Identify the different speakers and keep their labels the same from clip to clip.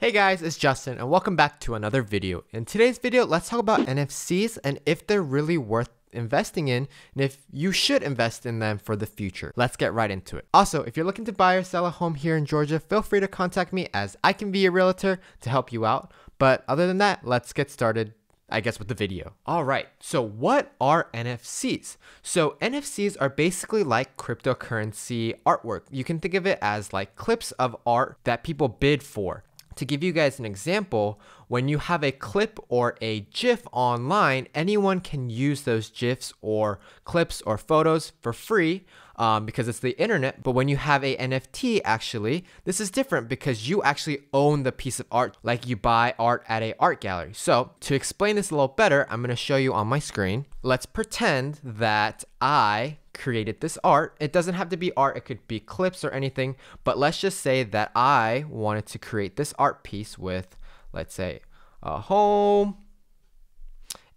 Speaker 1: Hey guys, it's Justin and welcome back to another video. In today's video, let's talk about NFCs and if they're really worth investing in and if you should invest in them for the future. Let's get right into it. Also, if you're looking to buy or sell a home here in Georgia, feel free to contact me as I can be a realtor to help you out. But other than that, let's get started I guess, with the video. All right, so what are NFCs? So, NFCs are basically like cryptocurrency artwork. You can think of it as like clips of art that people bid for to give you guys an example, when you have a clip or a GIF online, anyone can use those GIFs or clips or photos for free um, because it's the internet. But when you have a NFT, actually, this is different because you actually own the piece of art like you buy art at a art gallery. So to explain this a little better, I'm gonna show you on my screen. Let's pretend that I created this art. It doesn't have to be art, it could be clips or anything, but let's just say that I wanted to create this art piece with, let's say, a home,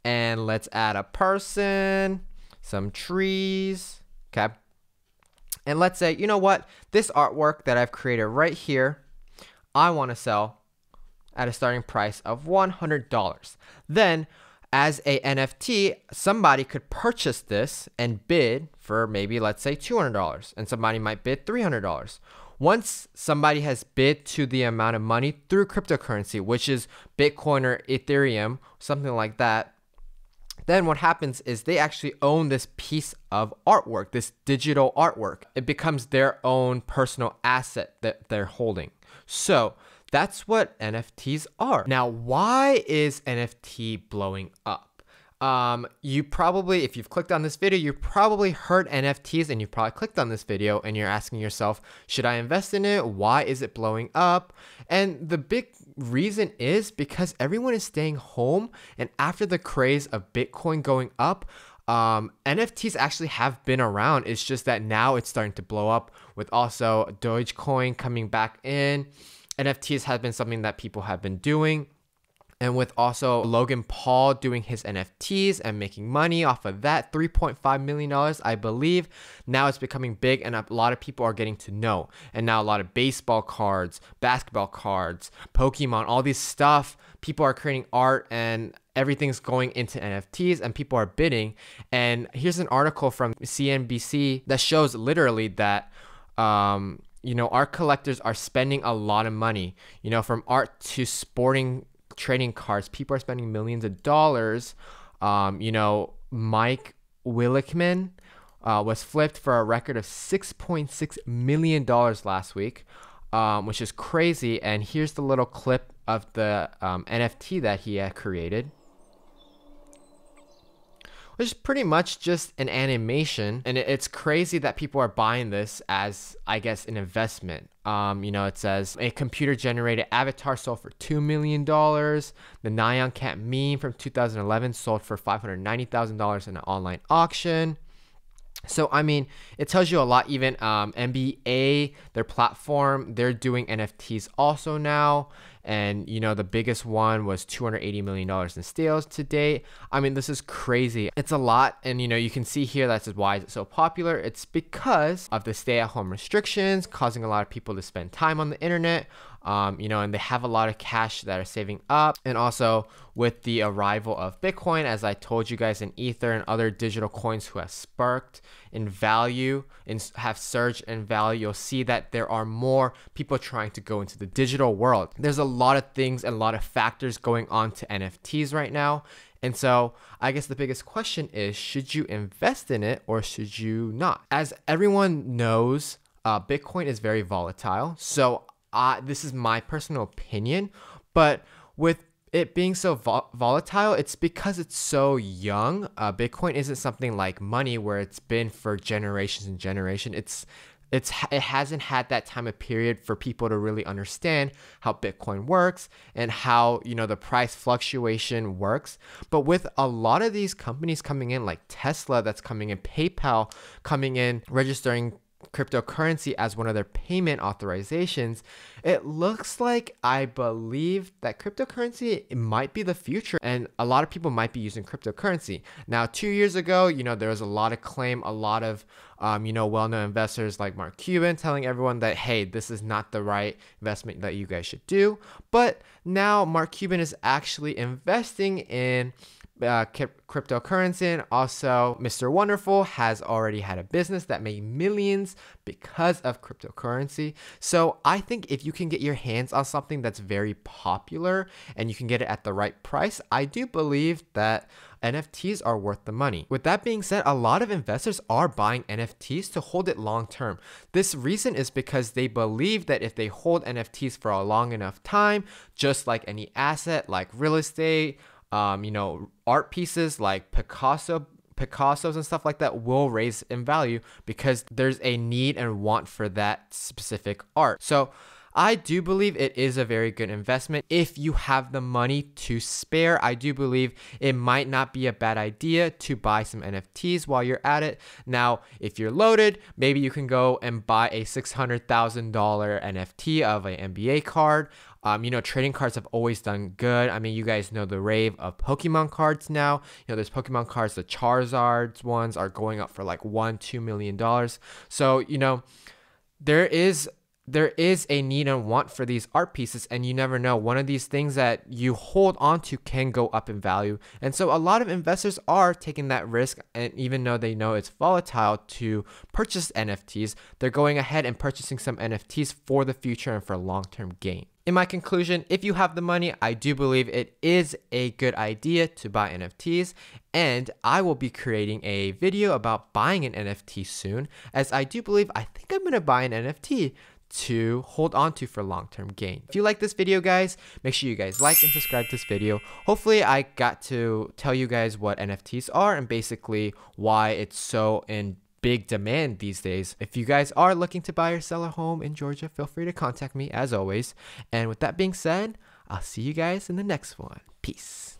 Speaker 1: and let's add a person, some trees, okay? And let's say, you know what, this artwork that I've created right here, I wanna sell at a starting price of $100. Then as a NFT, somebody could purchase this and bid for maybe let's say $200 and somebody might bid $300. Once somebody has bid to the amount of money through cryptocurrency, which is Bitcoin or Ethereum, something like that, then what happens is they actually own this piece of artwork, this digital artwork. It becomes their own personal asset that they're holding. So that's what NFTs are. Now, why is NFT blowing up? Um, you probably, if you've clicked on this video, you probably heard NFTs and you probably clicked on this video and you're asking yourself, should I invest in it? Why is it blowing up? And the big reason is because everyone is staying home. And after the craze of Bitcoin going up, um, NFTs actually have been around. It's just that now it's starting to blow up with also Dogecoin coming back in. NFTs have been something that people have been doing. And with also Logan Paul doing his NFTs and making money off of that, $3.5 million, I believe. Now it's becoming big and a lot of people are getting to know. And now a lot of baseball cards, basketball cards, Pokemon, all these stuff. People are creating art and everything's going into NFTs and people are bidding. And here's an article from CNBC that shows literally that. Um, you know, art collectors are spending a lot of money, you know, from art to sporting trading cards. People are spending millions of dollars. Um, you know, Mike Willickman uh, was flipped for a record of $6.6 million last week, um, which is crazy. And here's the little clip of the um, NFT that he had created which is pretty much just an animation. And it's crazy that people are buying this as, I guess, an investment. Um, you know, it says a computer generated avatar sold for $2 million. The Nyan Cat meme from 2011 sold for $590,000 in an online auction. So I mean, it tells you a lot. Even um, NBA, their platform, they're doing NFTs also now. And, you know, the biggest one was $280 million in sales to date. I mean, this is crazy. It's a lot. And, you know, you can see here that's why it's so popular. It's because of the stay at home restrictions, causing a lot of people to spend time on the internet, um, you know, and they have a lot of cash that are saving up. And also with the arrival of Bitcoin, as I told you guys, and Ether and other digital coins who have sparked in value and have surged in value, you'll see that there are more people trying to go into the digital world. There's a lot of things and a lot of factors going on to NFTs right now. And so, I guess the biggest question is should you invest in it or should you not? As everyone knows, uh, Bitcoin is very volatile. So, I this is my personal opinion, but with it being so vol volatile, it's because it's so young. Uh, Bitcoin isn't something like money where it's been for generations and generation. It's it's it hasn't had that time of period for people to really understand how bitcoin works and how you know the price fluctuation works but with a lot of these companies coming in like tesla that's coming in paypal coming in registering cryptocurrency as one of their payment authorizations, it looks like I believe that cryptocurrency might be the future and a lot of people might be using cryptocurrency. Now, two years ago, you know, there was a lot of claim, a lot of, um, you know, well known investors like Mark Cuban telling everyone that, hey, this is not the right investment that you guys should do. But now Mark Cuban is actually investing in uh, cryptocurrency. And also, Mr. Wonderful has already had a business that made millions because of cryptocurrency. So I think if you can get your hands on something that's very popular and you can get it at the right price, I do believe that NFTs are worth the money. With that being said, a lot of investors are buying NFTs to hold it long term. This reason is because they believe that if they hold NFTs for a long enough time, just like any asset like real estate, um, you know, art pieces like Picasso Picasso's and stuff like that will raise in value because there's a need and want for that specific art. So I do believe it is a very good investment if you have the money to spare. I do believe it might not be a bad idea to buy some NFTs while you're at it. Now, if you're loaded, maybe you can go and buy a $600,000 NFT of an NBA card um, you know, trading cards have always done good. I mean, you guys know the rave of Pokemon cards now. You know, there's Pokemon cards, the Charizards ones are going up for like one, two million dollars. So, you know, there is there is a need and want for these art pieces and you never know one of these things that you hold on to can go up in value and so a lot of investors are taking that risk and even though they know it's volatile to purchase nfts they're going ahead and purchasing some nfts for the future and for long-term gain in my conclusion, if you have the money, I do believe it is a good idea to buy NFTs, and I will be creating a video about buying an NFT soon, as I do believe I think I'm gonna buy an NFT to hold on to for long-term gain. If you like this video guys, make sure you guys like and subscribe to this video. Hopefully I got to tell you guys what NFTs are and basically why it's so in big demand these days. If you guys are looking to buy or sell a home in Georgia, feel free to contact me as always. And with that being said, I'll see you guys in the next one. Peace.